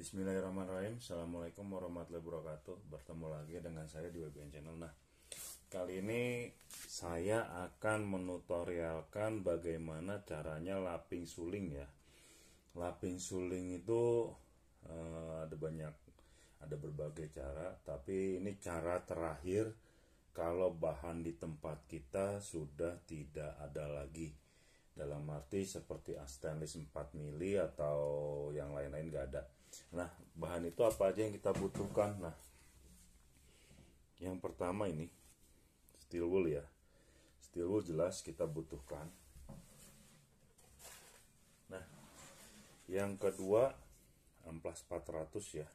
Bismillahirrahmanirrahim Assalamualaikum warahmatullahi wabarakatuh Bertemu lagi dengan saya di WBN Channel Nah kali ini saya akan menutorialkan bagaimana caranya lapping suling ya Lapping suling itu eh, ada banyak ada berbagai cara Tapi ini cara terakhir kalau bahan di tempat kita sudah tidak ada lagi dalam arti seperti stainless 4 mili atau yang lain-lain gak ada Nah, bahan itu apa aja yang kita butuhkan? Nah, yang pertama ini steel wool ya. Steel wool jelas kita butuhkan. Nah, yang kedua amplas 400 ya.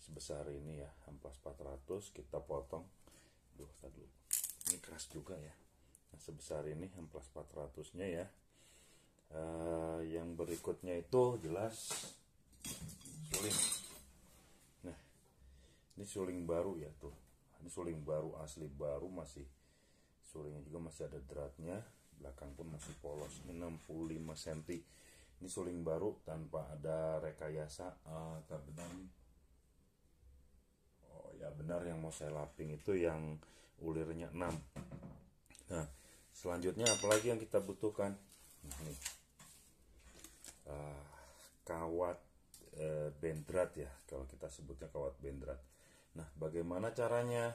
Sebesar ini ya, amplas 400 kita potong. Duh, dulu. Ini keras juga ya. Nah, sebesar ini amplas 400-nya ya. Uh, yang berikutnya itu jelas suling nah ini suling baru ya tuh ini suling baru asli baru masih sulingnya juga masih ada dratnya belakang pun masih polos ini 65 cm ini suling baru tanpa ada rekayasa uh, tak benar oh ya benar yang mau saya laping itu yang ulirnya 6 nah selanjutnya apalagi yang kita butuhkan nah, ini uh, ah, kawat e, bendrat ya kalau kita sebutnya kawat bendrat. Nah, bagaimana caranya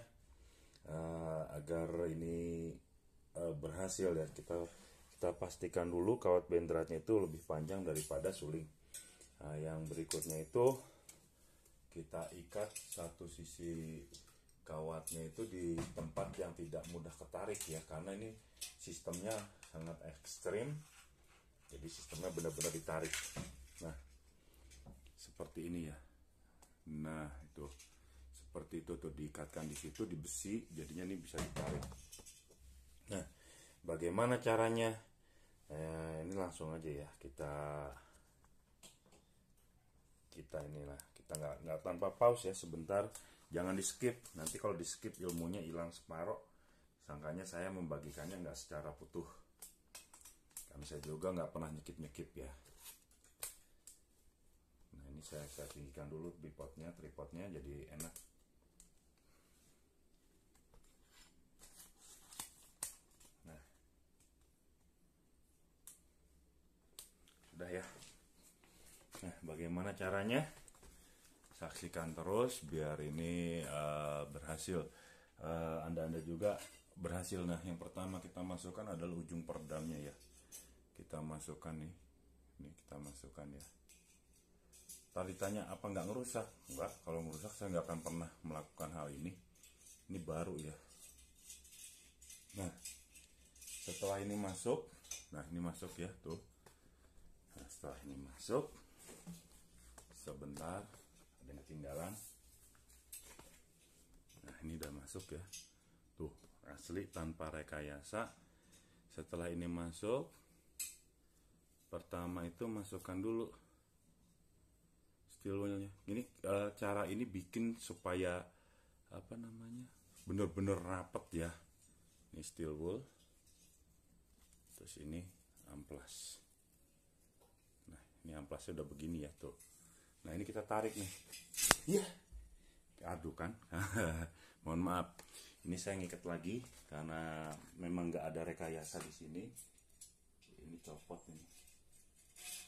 e, agar ini e, berhasil ya kita kita pastikan dulu kawat bendratnya itu lebih panjang daripada suling. Nah, yang berikutnya itu kita ikat satu sisi kawatnya itu di tempat yang tidak mudah ketarik ya karena ini sistemnya sangat ekstrim jadi sistemnya benar-benar ditarik seperti ini ya nah itu seperti itu tuh diikatkan di situ di besi jadinya ini bisa ditarik nah bagaimana caranya eh, ini langsung aja ya kita kita inilah kita nggak nggak tanpa pause ya sebentar jangan di skip nanti kalau di skip ilmunya hilang separoh sangkanya saya membagikannya nggak secara utuh kan saya juga nggak pernah nyekit nyekit ya bisa saya tinggikan dulu bipodnya, tripodnya jadi enak nah. sudah ya nah bagaimana caranya saksikan terus biar ini uh, berhasil anda eh, anda-anda juga berhasil nah yang pertama kita masukkan adalah ujung perdamnya ya kita masukkan nih ini kita masukkan ya tadi tanya apa nggak ngerusak enggak kalau ngerusak saya nggak akan pernah melakukan hal ini ini baru ya nah setelah ini masuk nah ini masuk ya tuh nah, setelah ini masuk sebentar ada yang ketinggalan nah ini udah masuk ya tuh asli tanpa rekayasa setelah ini masuk pertama itu masukkan dulu feelnya ini uh, cara ini bikin supaya apa namanya bener-bener rapet ya ini steel wool terus ini amplas nah ini amplasnya udah begini ya tuh nah ini kita tarik nih iya yeah. aduh kan mohon maaf ini saya ngikat lagi karena memang nggak ada rekayasa di sini ini copot nih,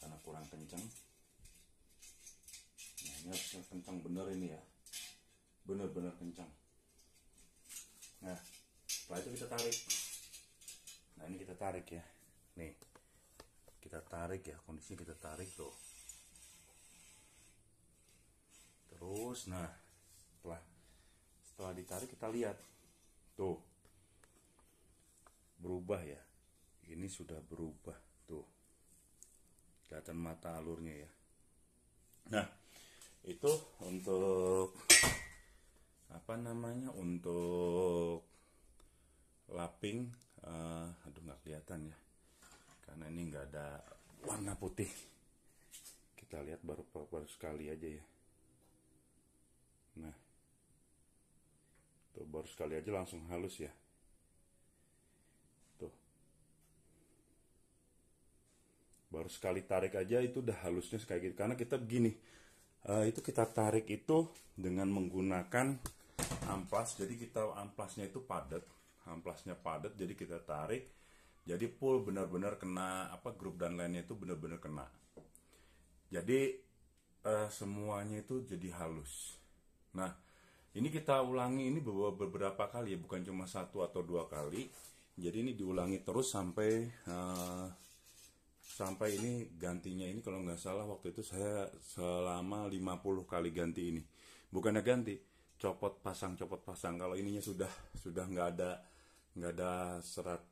karena kurang kenceng ini harus, kencang bener ini ya bener-bener kencang nah setelah itu kita tarik nah ini kita tarik ya nih kita tarik ya kondisi kita tarik tuh terus nah setelah setelah ditarik kita lihat tuh berubah ya ini sudah berubah tuh kelihatan mata alurnya ya nah itu untuk apa namanya untuk lapping uh, eh, aduh nggak kelihatan ya karena ini nggak ada warna putih kita lihat baru baru sekali aja ya nah tuh baru sekali aja langsung halus ya tuh baru sekali tarik aja itu udah halusnya kayak gitu karena kita begini Eh, itu kita tarik itu dengan menggunakan amplas jadi kita amplasnya itu padat amplasnya padat jadi kita tarik jadi pull benar-benar kena apa grup dan lainnya itu benar-benar kena jadi uh, semuanya itu jadi halus nah ini kita ulangi ini beberapa kali ya bukan cuma satu atau dua kali jadi ini diulangi terus sampai uh, sampai ini gantinya ini kalau nggak salah waktu itu saya selama 50 kali ganti ini bukannya ganti copot pasang copot pasang kalau ininya sudah sudah nggak ada nggak ada serat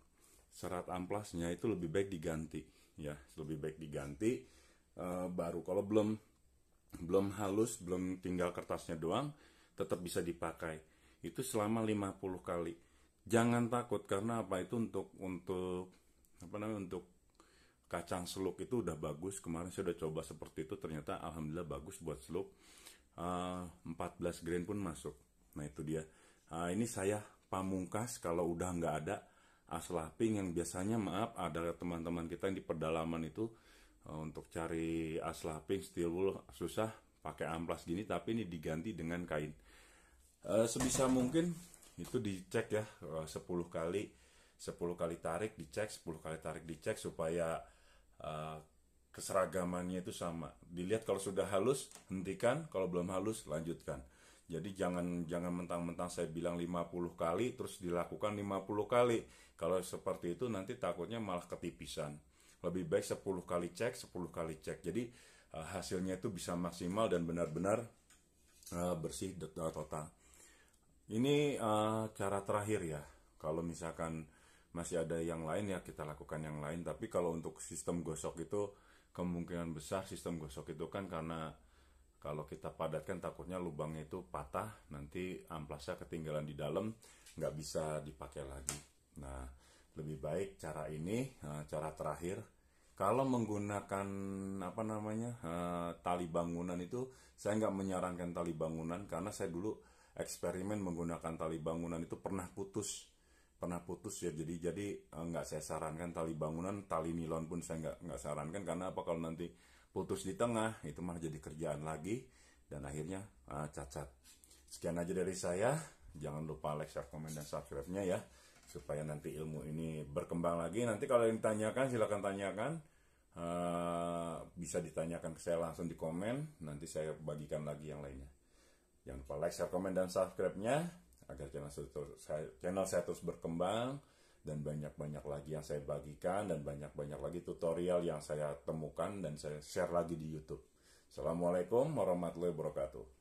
serat amplasnya itu lebih baik diganti ya lebih baik diganti e, baru kalau belum belum halus belum tinggal kertasnya doang tetap bisa dipakai itu selama 50 kali jangan takut karena apa itu untuk untuk apa namanya untuk kacang seluk itu udah bagus kemarin saya udah coba seperti itu ternyata alhamdulillah bagus buat seluk uh, ah, 14 grain pun masuk nah itu dia uh, ini saya pamungkas kalau udah nggak ada aslaping yang biasanya maaf ada teman-teman kita yang di pedalaman itu uh, untuk cari aslaping steel wool susah pakai amplas gini tapi ini diganti dengan kain uh, sebisa mungkin itu dicek ya uh, 10 kali 10 kali tarik dicek 10 kali tarik dicek supaya Eh, keseragamannya itu sama. Dilihat kalau sudah halus, hentikan, kalau belum halus lanjutkan. Jadi jangan jangan mentang-mentang saya bilang 50 kali terus dilakukan 50 kali. Kalau seperti itu nanti takutnya malah ketipisan. Lebih baik 10 kali cek, 10 kali cek. Jadi uh, hasilnya itu bisa maksimal dan benar-benar uh, bersih total. Ini uh, cara terakhir ya. Kalau misalkan masih ada yang lain ya kita lakukan yang lain tapi kalau untuk sistem gosok itu kemungkinan besar sistem gosok itu kan karena kalau kita padatkan takutnya lubangnya itu patah nanti amplasnya ketinggalan di dalam nggak bisa dipakai lagi nah lebih baik cara ini eh, cara terakhir kalau menggunakan apa namanya eh, tali bangunan itu saya nggak menyarankan tali bangunan karena saya dulu eksperimen menggunakan tali bangunan itu pernah putus pernah putus ya jadi jadi eh, nggak saya sarankan tali bangunan tali nilon pun saya nggak nggak sarankan karena apa kalau nanti putus di tengah itu malah jadi kerjaan lagi dan akhirnya uh, cacat sekian aja dari saya jangan lupa like share komen dan subscribe nya ya supaya nanti ilmu ini berkembang lagi nanti kalau yang ditanyakan silahkan tanyakan uh, bisa ditanyakan ke saya langsung di komen nanti saya bagikan lagi yang lainnya jangan lupa like share komen dan subscribe nya agar channel saya terus, channel saya terus berkembang dan banyak-banyak lagi yang saya bagikan dan banyak-banyak lagi tutorial yang saya temukan dan saya share lagi di YouTube. Assalamualaikum warahmatullahi wabarakatuh.